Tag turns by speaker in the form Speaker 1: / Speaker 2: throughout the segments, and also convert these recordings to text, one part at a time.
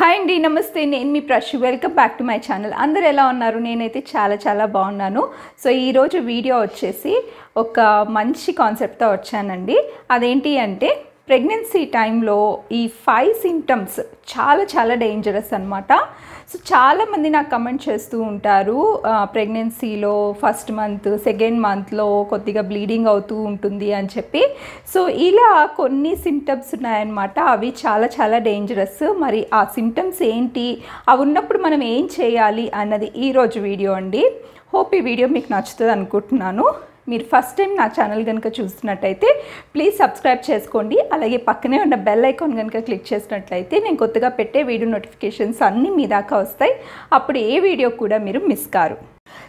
Speaker 1: hi అండి నమస్తే నేను మీ ప్రష్ welcome back to my channel అందరు ఎలా ఉన్నారు నేనైతే చాలా చాలా బాగున్నాను సో ఈరోజు వీడియో వచ్చేసి ఒక మంచి కాన్సెప్ట్తో వచ్చానండి అదేంటి అంటే ప్రెగ్నెన్సీ టైంలో ఈ ఫైవ్ సిమ్టమ్స్ చాలా చాలా డేంజరస్ అనమాట సో చాలామంది నాకు కమెంట్ చేస్తూ ఉంటారు ప్రెగ్నెన్సీలో ఫస్ట్ మంత్ సెకండ్ మంత్లో కొద్దిగా బ్లీడింగ్ అవుతూ ఉంటుంది అని చెప్పి సో ఇలా కొన్ని సిమ్టమ్స్ ఉన్నాయన్నమాట అవి చాలా చాలా డేంజరస్ మరి ఆ సిమ్టమ్స్ ఏంటి అవి ఉన్నప్పుడు మనం ఏం చేయాలి అన్నది ఈరోజు వీడియో అండి హోప్ ఈ వీడియో మీకు నచ్చుతుంది అనుకుంటున్నాను మీరు ఫస్ట్ టైం నా ఛానల్ కనుక చూస్తున్నట్టయితే ప్లీజ్ సబ్స్క్రైబ్ చేసుకోండి అలాగే పక్కనే ఉన్న బెల్ ఐకాన్ కనుక క్లిక్ చేసినట్లయితే నేను కొత్తగా పెట్టే వీడియో నోటిఫికేషన్స్ అన్నీ మీ దాకా వస్తాయి అప్పుడు ఏ వీడియో కూడా మీరు మిస్ కారు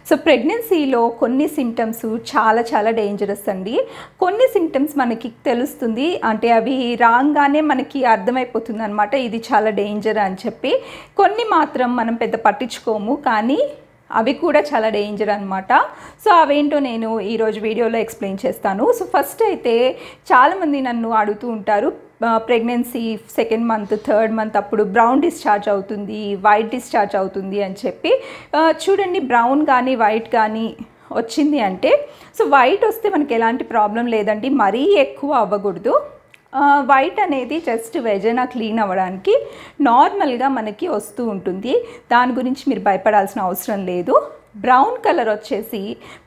Speaker 1: సో ప్రెగ్నెన్సీలో కొన్ని సిమ్టమ్స్ చాలా చాలా డేంజరస్ అండి కొన్ని సిమ్టమ్స్ మనకి తెలుస్తుంది అంటే అవి రాగానే మనకి అర్థమైపోతుంది అనమాట ఇది చాలా డేంజర్ అని చెప్పి కొన్ని మాత్రం మనం పెద్ద పట్టించుకోము కానీ అవి కూడా చాలా డేంజర్ అనమాట సో అవేంటో నేను ఈరోజు వీడియోలో ఎక్స్ప్లెయిన్ చేస్తాను సో ఫస్ట్ అయితే చాలామంది నన్ను అడుగుతూ ఉంటారు pregnancy second month third month అప్పుడు బ్రౌన్ డిశ్చార్జ్ అవుతుంది వైట్ డిశ్చార్జ్ అవుతుంది అని చెప్పి చూడండి బ్రౌన్ కానీ వైట్ కానీ వచ్చింది అంటే సో వైట్ వస్తే మనకి ఎలాంటి ప్రాబ్లం లేదండి మరీ ఎక్కువ అవ్వకూడదు వైట్ అనేది జస్ట్ వెజైనా క్లీన్ అవ్వడానికి నార్మల్గా మనకి వస్తూ ఉంటుంది దాని గురించి మీరు భయపడాల్సిన అవసరం లేదు బ్రౌన్ కలర్ వచ్చేసి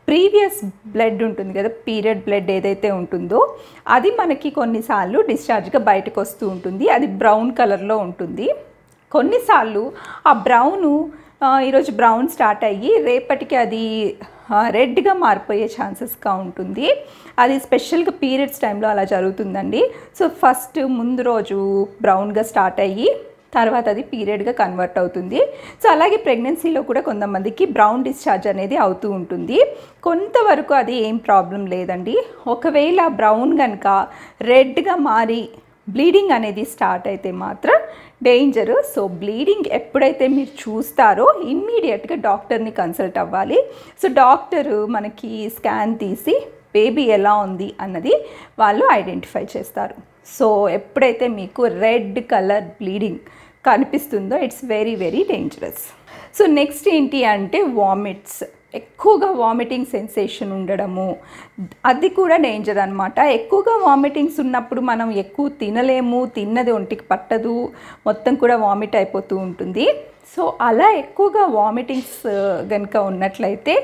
Speaker 1: ప్రీవియస్ బ్లడ్ ఉంటుంది కదా పీరియడ్ బ్లడ్ ఏదైతే ఉంటుందో అది మనకి కొన్నిసార్లు డిశ్చార్జ్గా బయటకు వస్తూ ఉంటుంది అది బ్రౌన్ కలర్లో ఉంటుంది కొన్నిసార్లు ఆ బ్రౌను ఈరోజు బ్రౌన్ స్టార్ట్ అయ్యి రేపటికి అది రెడ్గా మారిపోయే ఛాన్సెస్గా ఉంటుంది అది స్పెషల్గా పీరియడ్స్ టైంలో అలా జరుగుతుందండి సో ఫస్ట్ ముందు రోజు బ్రౌన్గా స్టార్ట్ అయ్యి తర్వాత అది పీరియడ్గా కన్వర్ట్ అవుతుంది సో అలాగే ప్రెగ్నెన్సీలో కూడా కొంతమందికి బ్రౌన్ డిశ్చార్జ్ అనేది అవుతూ ఉంటుంది కొంతవరకు అది ఏం ప్రాబ్లం లేదండి ఒకవేళ బ్రౌన్ కనుక రెడ్గా మారి బ్లీడింగ్ అనేది స్టార్ట్ అయితే మాత్రం డేంజర్ సో బ్లీడింగ్ ఎప్పుడైతే మీరు చూస్తారో ఇమ్మీడియట్గా డాక్టర్ని కన్సల్ట్ అవ్వాలి సో డాక్టరు మనకి స్కాన్ తీసి బేబీ ఎలా ఉంది అన్నది వాళ్ళు ఐడెంటిఫై చేస్తారు సో ఎప్పుడైతే మీకు రెడ్ కలర్ బ్లీడింగ్ కనిపిస్తుందో it's very very dangerous so next ఏంటి అంటే వామిట్స్ ఎక్కువగా వామిటింగ్ సెన్సేషన్ ఉండడము అది కూడా డేంజర్ అనమాట ఎక్కువగా వామిటింగ్స్ ఉన్నప్పుడు మనం ఎక్కువ తినలేము తిన్నది ఒంటికి పట్టదు మొత్తం కూడా వామిట్ అయిపోతూ ఉంటుంది సో అలా ఎక్కువగా వామిటింగ్స్ కనుక ఉన్నట్లయితే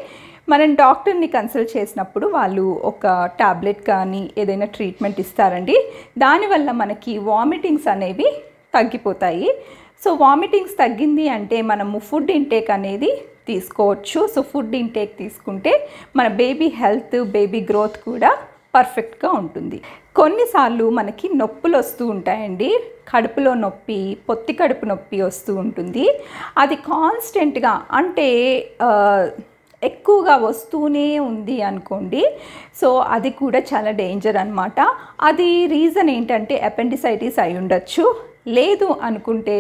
Speaker 1: మనం డాక్టర్ని కన్సల్ట్ చేసినప్పుడు వాళ్ళు ఒక ట్యాబ్లెట్ కానీ ఏదైనా ట్రీట్మెంట్ ఇస్తారండి దానివల్ల మనకి వామిటింగ్స్ అనేవి తగ్గిపోతాయి సో వామిటింగ్స్ తగ్గింది అంటే మనము ఫుడ్ ఇంటేక్ అనేది తీసుకోవచ్చు సో ఫుడ్ ఇంటేక్ తీసుకుంటే మన బేబీ హెల్త్ బేబీ గ్రోత్ కూడా పర్ఫెక్ట్గా ఉంటుంది కొన్నిసార్లు మనకి నొప్పులు వస్తూ ఉంటాయండి కడుపులో నొప్పి పొత్తి కడుపు నొప్పి వస్తూ ఉంటుంది అది కాన్స్టెంట్గా అంటే ఎక్కువగా వస్తూనే ఉంది అనుకోండి సో అది కూడా చాలా డేంజర్ అనమాట అది రీజన్ ఏంటంటే అపెండిసైటిస్ అయి ఉండొచ్చు లేదు అనుకుంటే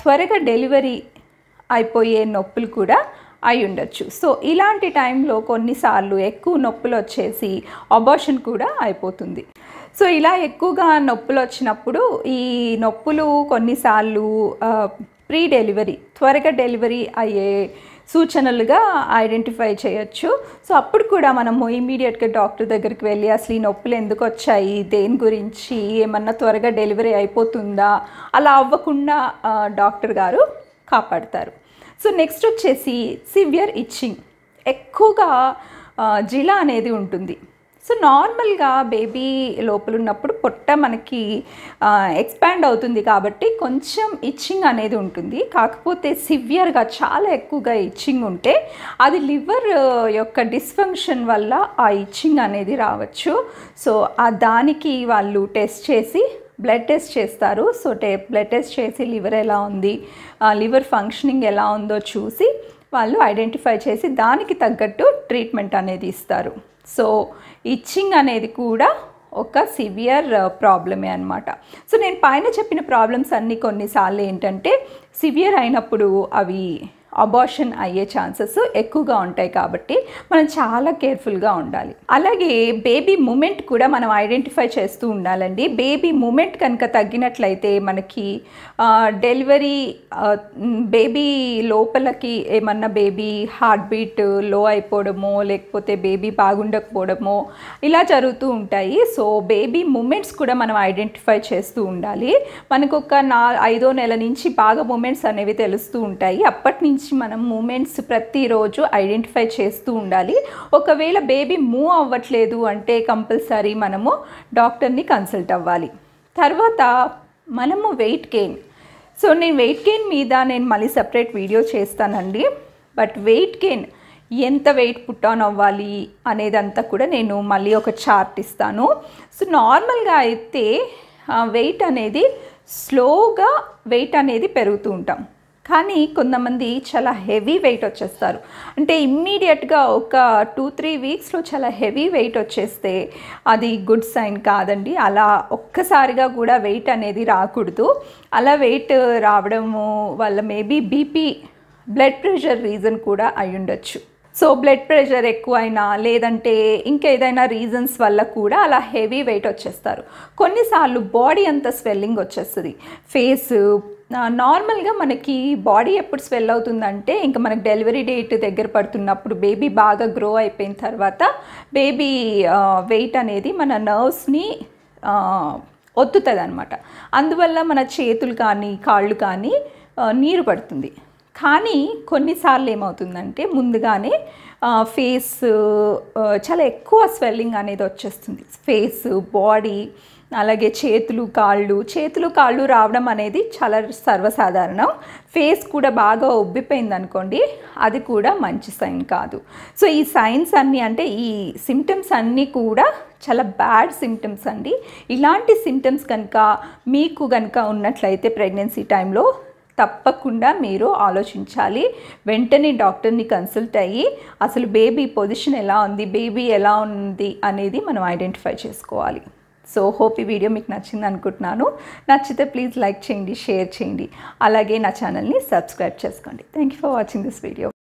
Speaker 1: త్వరగా డెలివరీ అయిపోయే నొప్పులు కూడా అయి ఉండొచ్చు సో ఇలాంటి టైంలో కొన్నిసార్లు ఎక్కువ నొప్పులు వచ్చేసి అబార్షన్ కూడా అయిపోతుంది సో ఇలా ఎక్కువగా నొప్పులు వచ్చినప్పుడు ఈ నొప్పులు కొన్నిసార్లు ప్రీ డెలివరీ త్వరగా డెలివరీ అయ్యే సూచనలుగా ఐడెంటిఫై చేయొచ్చు సో అప్పుడు కూడా మనము ఇమీడియట్గా డాక్టర్ దగ్గరికి వెళ్ళి అసలు ఈ నొప్పులు ఎందుకు వచ్చాయి దేని గురించి ఏమన్నా త్వరగా డెలివరీ అయిపోతుందా అలా అవ్వకుండా డాక్టర్ గారు కాపాడతారు సో నెక్స్ట్ వచ్చేసి సివియర్ ఇచ్చింగ్ ఎక్కువగా జిలా అనేది ఉంటుంది సో నార్మల్గా బేబీ లోపల ఉన్నప్పుడు పొట్ట మనకి ఎక్స్పాండ్ అవుతుంది కాబట్టి కొంచెం ఇచ్చింగ్ అనేది ఉంటుంది కాకపోతే సివియర్గా చాలా ఎక్కువగా ఇచ్చింగ్ ఉంటే అది లివర్ యొక్క డిస్ఫంక్షన్ వల్ల ఆ ఇచ్చింగ్ అనేది రావచ్చు సో ఆ దానికి వాళ్ళు టెస్ట్ చేసి బ్లడ్ టెస్ట్ చేస్తారు సో టే బ్లడ్ టెస్ట్ చేసి లివర్ ఎలా ఉంది లివర్ ఫంక్షనింగ్ ఎలా ఉందో చూసి వాళ్ళు ఐడెంటిఫై చేసి దానికి తగ్గట్టు ట్రీట్మెంట్ అనేది ఇస్తారు సో ఇచ్చింగ్ అనేది కూడా ఒక సివియర్ ప్రాబ్లమే అనమాట సో నేను పైన చెప్పిన ప్రాబ్లమ్స్ అన్నీ కొన్నిసార్లు ఏంటంటే సివియర్ అయినప్పుడు అవి అబార్షన్ అయ్యే ఛాన్సెస్ ఎక్కువగా ఉంటాయి కాబట్టి మనం చాలా కేర్ఫుల్గా ఉండాలి అలాగే బేబీ మూమెంట్ కూడా మనం ఐడెంటిఫై చేస్తూ ఉండాలండి బేబీ మూమెంట్ కనుక తగ్గినట్లయితే మనకి డెలివరీ బేబీ లోపలకి ఏమన్నా బేబీ హార్ట్ బీట్ లో అయిపోవడమో లేకపోతే బేబీ బాగుండకపోవడమో ఇలా జరుగుతూ ఉంటాయి సో బేబీ మూమెంట్స్ కూడా మనం ఐడెంటిఫై చేస్తూ ఉండాలి మనకు ఒక నా ఐదో నెల నుంచి బాగా మూమెంట్స్ అనేవి తెలుస్తూ ఉంటాయి అప్పటి నుంచి నుంచి మనం మూమెంట్స్ ప్రతిరోజు ఐడెంటిఫై చేస్తూ ఉండాలి ఒకవేళ బేబీ మూవ్ అవ్వట్లేదు అంటే కంపల్సరీ మనము డాక్టర్ని కన్సల్ట్ అవ్వాలి తర్వాత మనము వెయిట్ గెయిన్ సో నేను వెయిట్ గెయిన్ మీద నేను మళ్ళీ సపరేట్ వీడియో చేస్తానండి బట్ వెయిట్ గెయిన్ ఎంత వెయిట్ పుట్ ఆన్ అవ్వాలి అనేదంతా కూడా నేను మళ్ళీ ఒక చార్ట్ ఇస్తాను సో నార్మల్గా అయితే వెయిట్ అనేది స్లోగా వెయిట్ అనేది పెరుగుతూ ఉంటాం కానీ కొంతమంది చాలా హెవీ వెయిట్ వచ్చేస్తారు అంటే ఇమ్మీడియట్గా ఒక టూ త్రీ వీక్స్లో చాలా హెవీ వెయిట్ వచ్చేస్తే అది గుడ్ సైన్ కాదండి అలా ఒక్కసారిగా కూడా వెయిట్ అనేది రాకూడదు అలా వెయిట్ రావడము వల్ల maybe BP blood pressure reason కూడా అయ్యుండొచ్చు సో బ్లడ్ ప్రెషర్ ఎక్కువైనా లేదంటే ఇంకేదైనా రీజన్స్ వల్ల కూడా అలా హెవీ వెయిట్ వచ్చేస్తారు కొన్నిసార్లు బాడీ అంతా స్వెల్లింగ్ వచ్చేస్తుంది ఫేస్ నార్మల్గా మనకి బాడీ ఎప్పుడు స్వెల్ అవుతుందంటే ఇంకా మనకి డెలివరీ డేట్ దగ్గర పడుతున్నప్పుడు బేబీ బాగా గ్రో అయిపోయిన తర్వాత బేబీ వెయిట్ అనేది మన నర్వ్స్ని ఒత్తుతుంది అనమాట అందువల్ల మన చేతులు కానీ కాళ్ళు కానీ నీరు పడుతుంది కానీ కొన్నిసార్లు ఏమవుతుందంటే ముందుగానే ఫేస్ చాలా ఎక్కువ స్వెల్లింగ్ అనేది వచ్చేస్తుంది ఫేస్ బాడీ అలాగే చేతులు కాళ్ళు చేతులు కాళ్ళు రావడం అనేది చాలా సర్వసాధారణం ఫేస్ కూడా బాగా ఉబ్బిపోయింది అనుకోండి అది కూడా మంచి సైన్ కాదు సో ఈ సైన్స్ అన్నీ అంటే ఈ సిమ్టమ్స్ అన్నీ కూడా చాలా బ్యాడ్ సిమ్టమ్స్ అండి ఇలాంటి సిమ్టమ్స్ కనుక మీకు కనుక ఉన్నట్లయితే ప్రెగ్నెన్సీ టైంలో తప్పకుండా మీరు ఆలోచించాలి వెంటనే డాక్టర్ని కన్సల్ట్ అయ్యి అసలు బేబీ పొజిషన్ ఎలా ఉంది బేబీ ఎలా ఉంది అనేది మనం ఐడెంటిఫై చేసుకోవాలి సో హోప్ ఈ వీడియో మీకు నచ్చింది అనుకుంటున్నాను నచ్చితే ప్లీజ్ లైక్ చేయండి షేర్ చేయండి అలాగే నా ఛానల్ని సబ్స్క్రైబ్ చేసుకోండి thank you for watching this video